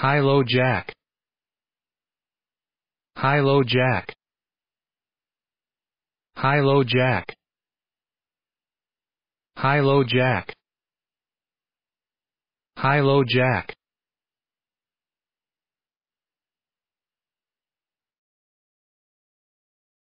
High-low jack. High-low jack. High-low jack. High-low jack. High-low jack.